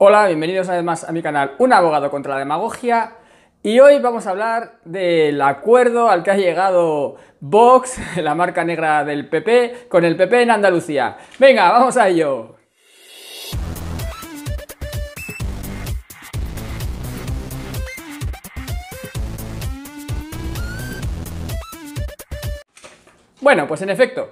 Hola, bienvenidos una vez más a mi canal Un abogado contra la demagogia y hoy vamos a hablar del acuerdo al que ha llegado Vox, la marca negra del PP, con el PP en Andalucía. Venga, vamos a ello. Bueno, pues en efecto,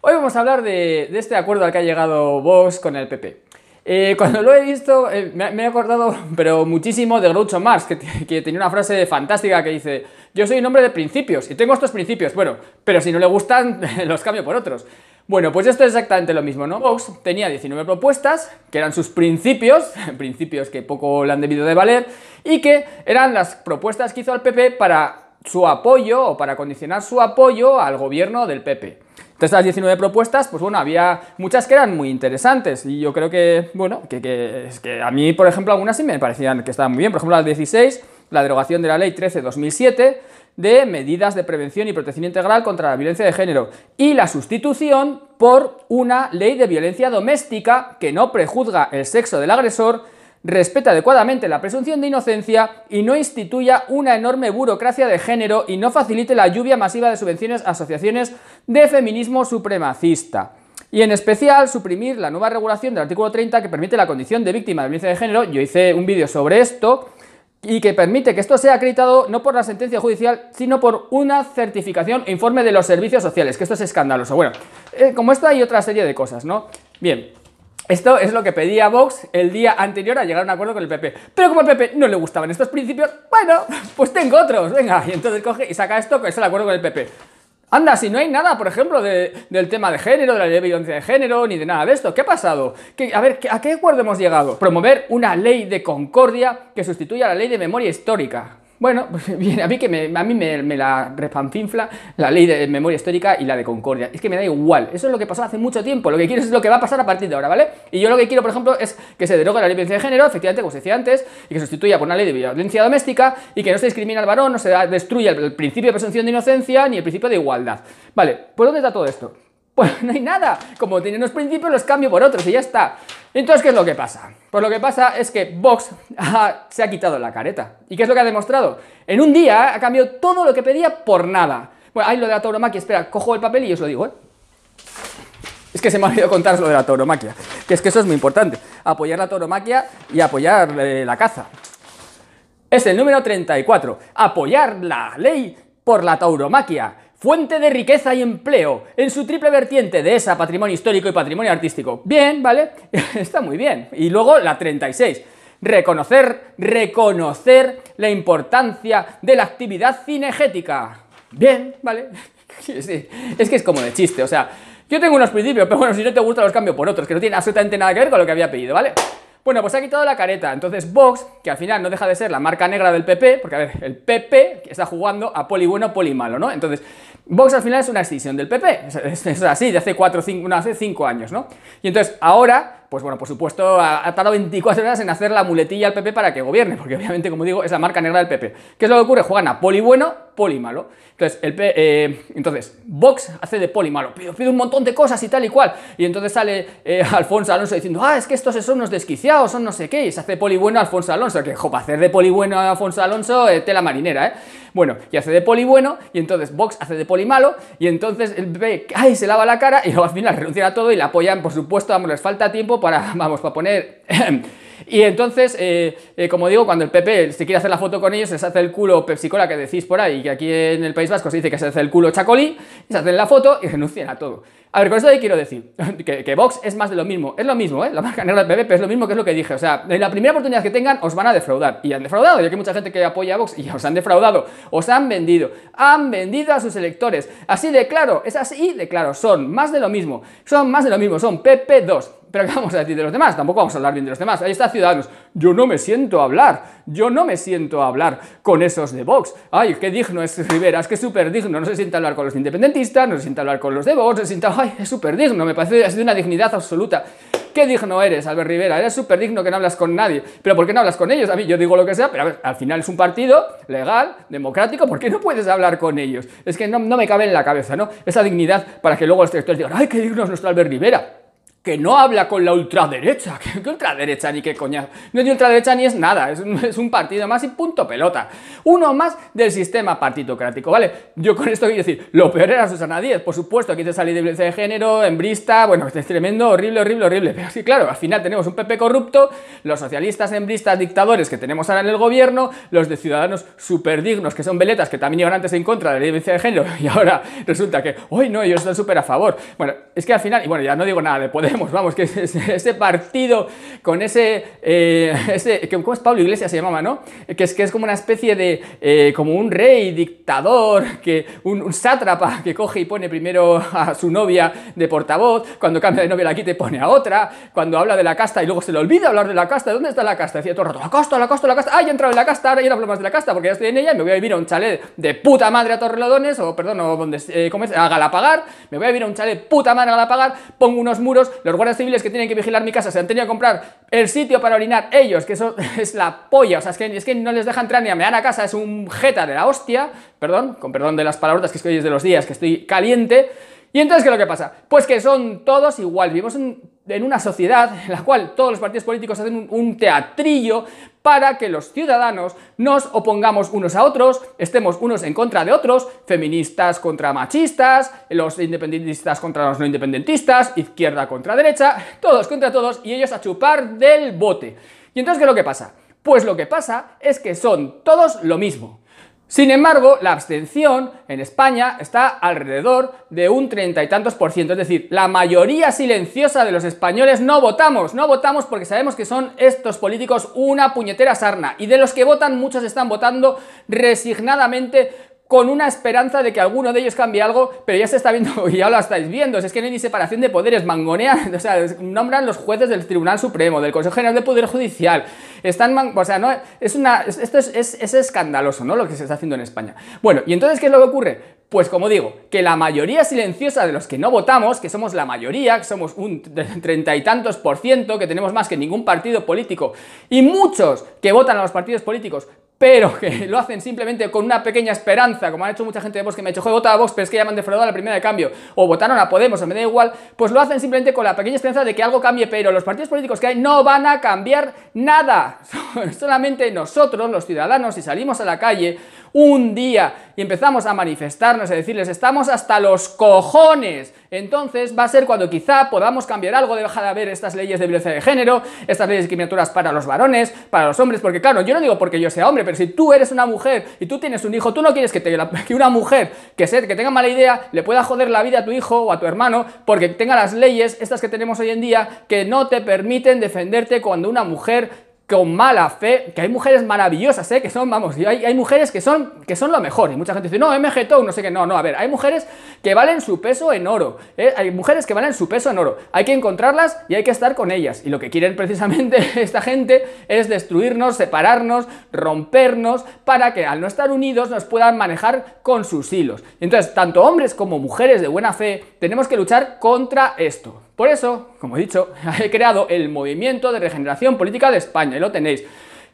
hoy vamos a hablar de, de este acuerdo al que ha llegado Vox con el PP. Eh, cuando lo he visto, eh, me, he acordado, pero muchísimo, de Groucho Marx, que, tenía una frase fantástica que dice, yo soy un hombre de principios y tengo estos principios, bueno, pero si no le gustan, los cambio por otros. Bueno, pues esto es exactamente lo mismo, ¿no? Vox tenía 19 propuestas, que eran sus principios, principios que poco le han debido de valer, y que eran las propuestas que hizo al PP para su apoyo o para condicionar su apoyo al gobierno del PP. De estas 19 propuestas, pues bueno, había muchas que eran muy interesantes y yo creo que, bueno, que, es que a mí, por ejemplo, algunas sí me parecían que estaban muy bien. Por ejemplo, la 16, la derogación de la ley 13-2007 de medidas de prevención y protección integral contra la violencia de género y la sustitución por una ley de violencia doméstica que no prejuzga el sexo del agresor respeta adecuadamente la presunción de inocencia y no instituya una enorme burocracia de género y no facilite la lluvia masiva de subvenciones a asociaciones de feminismo supremacista. Y en especial, suprimir la nueva regulación del artículo 30 que permite la condición de víctima de violencia de género. Yo hice un vídeo sobre esto y que permite que esto sea acreditado no por la sentencia judicial, sino por una certificación e informe de los servicios sociales, que esto es escandaloso. Bueno, eh, como esta hay otra serie de cosas, ¿no? Bien, esto es lo que pedía Vox el día anterior a llegar a un acuerdo con el PP. Pero como al PP no le gustaban estos principios, bueno, pues tengo otros, venga. Y entonces coge y saca esto, que es el acuerdo con el PP. Anda, si no hay nada, por ejemplo, del tema de género, de la ley de violencia de género, ni de nada de esto. ¿Qué ha pasado? Que a ver, ¿a qué acuerdo hemos llegado? Promover una ley de concordia que sustituya la ley de memoria histórica. Bueno, pues bien, a mí, que me, a mí me, la respanfinfla la ley de memoria histórica y la de concordia. Es que me da igual. Eso es lo que pasó hace mucho tiempo. Lo que quiero es lo que va a pasar a partir de ahora, ¿vale? Y yo lo que quiero, por ejemplo, es que se derogue la ley de violencia de género, efectivamente, como os decía antes, y que se sustituya por una ley de violencia doméstica y que no se discrimine al varón, no se destruya el principio de presunción de inocencia ni el principio de igualdad. Vale, ¿por dónde está todo esto? Pues no hay nada. Como tienen unos principios, los cambio por otros y ya está. Entonces, ¿qué es lo que pasa? Pues lo que pasa es que Vox se ha quitado la careta. ¿Y qué es lo que ha demostrado? En un día ha cambiado todo lo que pedía por nada. Bueno, hay lo de la tauromaquia. Espera, cojo el papel y os lo digo, ¿eh? Es que se me ha olvidado contaros lo de la tauromaquia. Que es que eso es muy importante. Apoyar la tauromaquia y apoyar eh, la caza. Es el número 34. Apoyar la ley por la tauromaquia fuente de riqueza y empleo, en su triple vertiente de esa patrimonio histórico y patrimonio artístico. Bien, ¿vale? Está muy bien. Y luego la 36 reconocer, reconocer la importancia de la actividad cinegética. Bien, ¿vale? es que es como de chiste, o sea, yo tengo unos principios, pero bueno, si no te gustan los cambio por otros, que no tienen absolutamente nada que ver con lo que había pedido, ¿vale? Bueno, pues ha quitado la careta. Entonces Vox, que al final no deja de ser la marca negra del PP, porque a ver, el PP está jugando a poli bueno, poli malo, ¿no? Entonces, Vox al final es una extinción del PP. Es, así, de hace 4 cinco, no, hace 5 años, ¿no? Y entonces ahora pues bueno, por supuesto, ha, tardado 24 horas en hacer la muletilla al PP para que gobierne, porque obviamente, como digo, es la marca negra del PP. ¿Qué es lo que ocurre? Juegan a poli bueno, poli malo. Entonces, el eh, entonces Vox hace de poli malo, pide, un montón de cosas y tal y cual. Y entonces sale eh, Alfonso Alonso diciendo, ah, es que estos son unos desquiciados, son no sé qué, y se hace poli bueno Alfonso Alonso, que, jopa hacer de poli bueno Alfonso Alonso, eh, tela marinera, ¿eh? Bueno, y hace de poli bueno, y entonces Vox hace de poli malo, y entonces el PP, ay, se lava la cara, y luego al final renuncia a todo y la apoyan, por supuesto, vamos, les falta tiempo para, vamos, para poner... y entonces, eh, eh, como digo, cuando el PP se quiere hacer la foto con ellos, se hace el culo Pepsi Cola que decís por ahí, que aquí en el País Vasco se dice que se hace el culo Chacolí, se hacen la foto y renuncian a todo. A ver, con esto quiero decir, que, Vox es más de lo mismo, es lo mismo, ¿eh? La marca negra del PP, es lo mismo que es lo que dije, o sea, en la primera oportunidad que tengan os van a defraudar, y han defraudado, ya que hay mucha gente que apoya a Vox y os han defraudado, os han vendido, han vendido a sus electores, así de claro, es así de claro, son más de lo mismo, son más de lo mismo, son PP2, pero ¿qué vamos a decir de los demás? Tampoco vamos a hablar bien de los demás. Ahí está Ciudadanos. Yo no me siento a hablar. Yo no me siento a hablar con esos de Vox. Ay, qué digno es Rivera, es que es súper digno. No se sienta a hablar con los independentistas, no se sienta a hablar con los de Vox, se Ay, es súper digno, me parece ha sido una dignidad absoluta. Qué digno eres, Albert Rivera. Eres súper digno que no hablas con nadie. Pero ¿por qué no hablas con ellos? A mí yo digo lo que sea, pero al final es un partido legal, democrático. ¿Por qué no puedes hablar con ellos? Es que no, no me cabe en la cabeza, ¿no? Esa dignidad para que luego los directores digan, ay, qué digno es nuestro Albert Rivera que no habla con la ultraderecha. ¿Qué, ultraderecha ni qué coñazo? No es ni ultraderecha ni es nada, es un, partido más y punto pelota. Uno más del sistema partitocrático, ¿vale? Yo con esto quiero decir, lo peor era Susana Díez, por supuesto, aquí te salí de violencia de género, embrista, bueno, es tremendo, horrible, horrible, horrible. Pero sí, claro, al final tenemos un PP corrupto, los socialistas embristas dictadores que tenemos ahora en el gobierno, los de ciudadanos súper dignos, que son veletas, que también iban antes en contra de la violencia de género, y ahora resulta que, hoy no, ellos están súper a favor. Bueno, es que al final, y bueno, ya no digo nada de poder vamos, que ese partido con ese, eh, ese ¿cómo es Pablo Iglesias se llamaba, no? Que es, que es como una especie de, eh, como un rey, dictador, que un, sátrapa que coge y pone primero a su novia de portavoz, cuando cambia de novia la quita y pone a otra, cuando habla de la casta y luego se le olvida hablar de la casta, ¿dónde está la casta? Decía todo el rato, la casta, la casta, la casta, ¡ay, he entrado en la casta, ahora ya no hablo más de la casta porque ya estoy en ella y me voy a vivir a un chalet de puta madre a Torrelodones, o perdón, donde, eh, ¿cómo A Galapagar, me voy a vivir a un chalet puta madre a Galapagar, pongo unos muros los guardias civiles que tienen que vigilar mi casa se han tenido que comprar el sitio para orinar ellos, que eso es la polla, o sea, es que, es que no les dejan entrar ni a dan a casa, es un jeta de la hostia, perdón, con perdón de las palabras que es que hoy es de los días, que estoy caliente, y entonces, ¿qué es lo que pasa? Pues que son todos igual, vivimos en en una sociedad en la cual todos los partidos políticos hacen un, teatrillo para que los ciudadanos nos opongamos unos a otros, estemos unos en contra de otros, feministas contra machistas, los independentistas contra los no independentistas, izquierda contra derecha, todos contra todos y ellos a chupar del bote. ¿Y entonces qué es lo que pasa? Pues lo que pasa es que son todos lo mismo. Sin embargo, la abstención en España está alrededor de un treinta y tantos por ciento, es decir, la mayoría silenciosa de los españoles no votamos, no votamos porque sabemos que son estos políticos una puñetera sarna y de los que votan muchos están votando resignadamente con una esperanza de que alguno de ellos cambie algo, pero ya se está viendo, ya lo estáis viendo, es que no hay ni separación de poderes, mangonean, o sea, nombran los jueces del Tribunal Supremo, del Consejo General de Poder Judicial, están, o sea, no, es una, esto es, es escandaloso, ¿no? Lo que se está haciendo en España. Bueno, y entonces, ¿qué es lo que ocurre? Pues como digo, que la mayoría silenciosa de los que no votamos, que somos la mayoría, que somos un treinta y tantos por ciento, que tenemos más que ningún partido político, y muchos que votan a los partidos políticos, pero que lo hacen simplemente con una pequeña esperanza, como han hecho mucha gente de Vox que me ha hecho joder, vota a Vox, pero es que ya me han defraudado a la primera de cambio, o votaron a Podemos, o me da igual, pues lo hacen simplemente con la pequeña esperanza de que algo cambie, pero los partidos políticos que hay no van a cambiar nada. Solamente nosotros, los ciudadanos, si salimos a la calle, un día y empezamos a manifestarnos, a decirles, estamos hasta los cojones. Entonces va a ser cuando quizá podamos cambiar algo, dejar de haber estas leyes de violencia de género, estas leyes discriminatorias para los varones, para los hombres, porque claro, yo no digo porque yo sea hombre, pero si tú eres una mujer y tú tienes un hijo, tú no quieres que, una mujer que, que tenga mala idea le pueda joder la vida a tu hijo o a tu hermano porque tenga las leyes, estas que tenemos hoy en día, que no te permiten defenderte cuando una mujer con mala fe, que hay mujeres maravillosas, ¿eh? que son, vamos, hay, hay, mujeres que son, que son lo mejor, y mucha gente dice, no, MG no sé qué, no, no, a ver, hay mujeres que valen su peso en oro, ¿eh? hay mujeres que valen su peso en oro, hay que encontrarlas y hay que estar con ellas, y lo que quieren precisamente esta gente es destruirnos, separarnos, rompernos, para que al no estar unidos nos puedan manejar con sus hilos. Entonces, tanto hombres como mujeres de buena fe, tenemos que luchar contra esto. Por eso, como he dicho, he creado el Movimiento de Regeneración Política de España, y lo tenéis.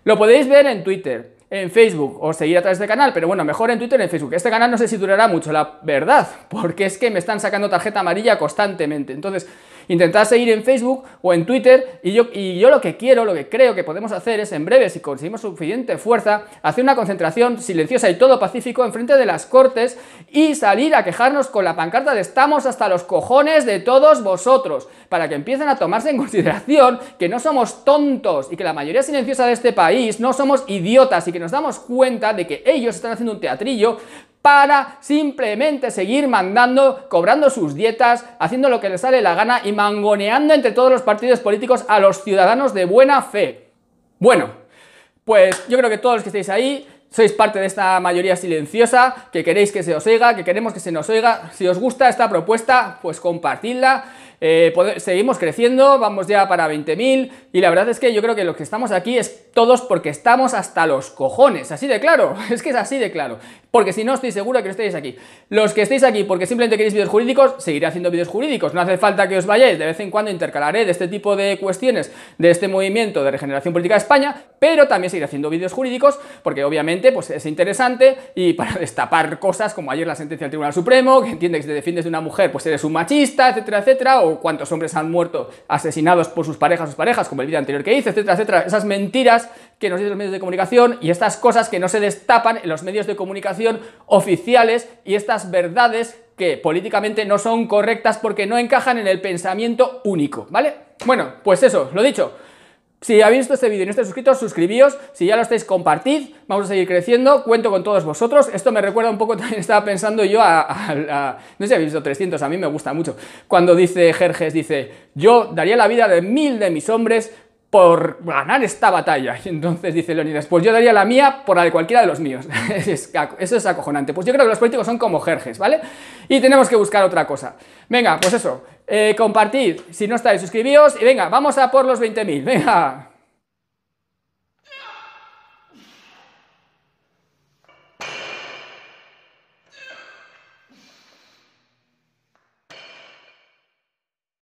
Lo podéis ver en Twitter, en Facebook o seguir a través del este canal, pero bueno, mejor en Twitter en Facebook. Este canal no sé si durará mucho, la verdad, porque es que me están sacando tarjeta amarilla constantemente. Entonces, Intentad seguir en Facebook o en Twitter y yo, y yo lo que quiero, lo que creo que podemos hacer es en breve, si conseguimos suficiente fuerza, hacer una concentración silenciosa y todo pacífico enfrente de las Cortes y salir a quejarnos con la pancarta de estamos hasta los cojones de todos vosotros, para que empiecen a tomarse en consideración que no somos tontos y que la mayoría silenciosa de este país no somos idiotas y que nos damos cuenta de que ellos están haciendo un teatrillo para simplemente seguir mandando, cobrando sus dietas, haciendo lo que les sale la gana y mangoneando entre todos los partidos políticos a los ciudadanos de buena fe. Bueno, pues yo creo que todos los que estáis ahí sois parte de esta mayoría silenciosa, que queréis que se os oiga, que queremos que se nos oiga. Si os gusta esta propuesta, pues compartidla. Eh, seguimos creciendo, vamos ya para 20.000 y la verdad es que yo creo que los que estamos aquí es todos porque estamos hasta los cojones, así de claro, es que es así de claro, porque si no estoy seguro que no estéis aquí. Los que estéis aquí porque simplemente queréis vídeos jurídicos, seguiré haciendo vídeos jurídicos, no hace falta que os vayáis, de vez en cuando intercalaré de este tipo de cuestiones, de este movimiento de regeneración política de España, pero también seguiré haciendo vídeos jurídicos porque obviamente pues es interesante y para destapar cosas como ayer la sentencia del Tribunal Supremo, que entiende que si te defiendes de una mujer pues eres un machista, etcétera, etcétera, o cuántos hombres han muerto asesinados por sus parejas, sus parejas, como el vídeo anterior que hice, etcétera, etcétera. Esas mentiras que nos dicen los medios de comunicación y estas cosas que no se destapan en los medios de comunicación oficiales y estas verdades que políticamente no son correctas porque no encajan en el pensamiento único, ¿vale? Bueno, pues eso, lo dicho. Si habéis visto este vídeo y no estáis suscritos, suscribíos. Si ya lo estáis, compartid. Vamos a seguir creciendo. Cuento con todos vosotros. Esto me recuerda un poco, también estaba pensando yo a, no sé si habéis visto 300, a mí me gusta mucho. Cuando dice Jerjes, dice, yo daría la vida de mil de mis hombres por ganar esta batalla. Y entonces dice Leonidas, pues yo daría la mía por la de cualquiera de los míos. eso es acojonante. Pues yo creo que los políticos son como Jerjes, ¿vale? Y tenemos que buscar otra cosa. Venga, pues eso. Eh, compartid, si no estáis, suscribíos y venga, vamos a por los 20.000, venga.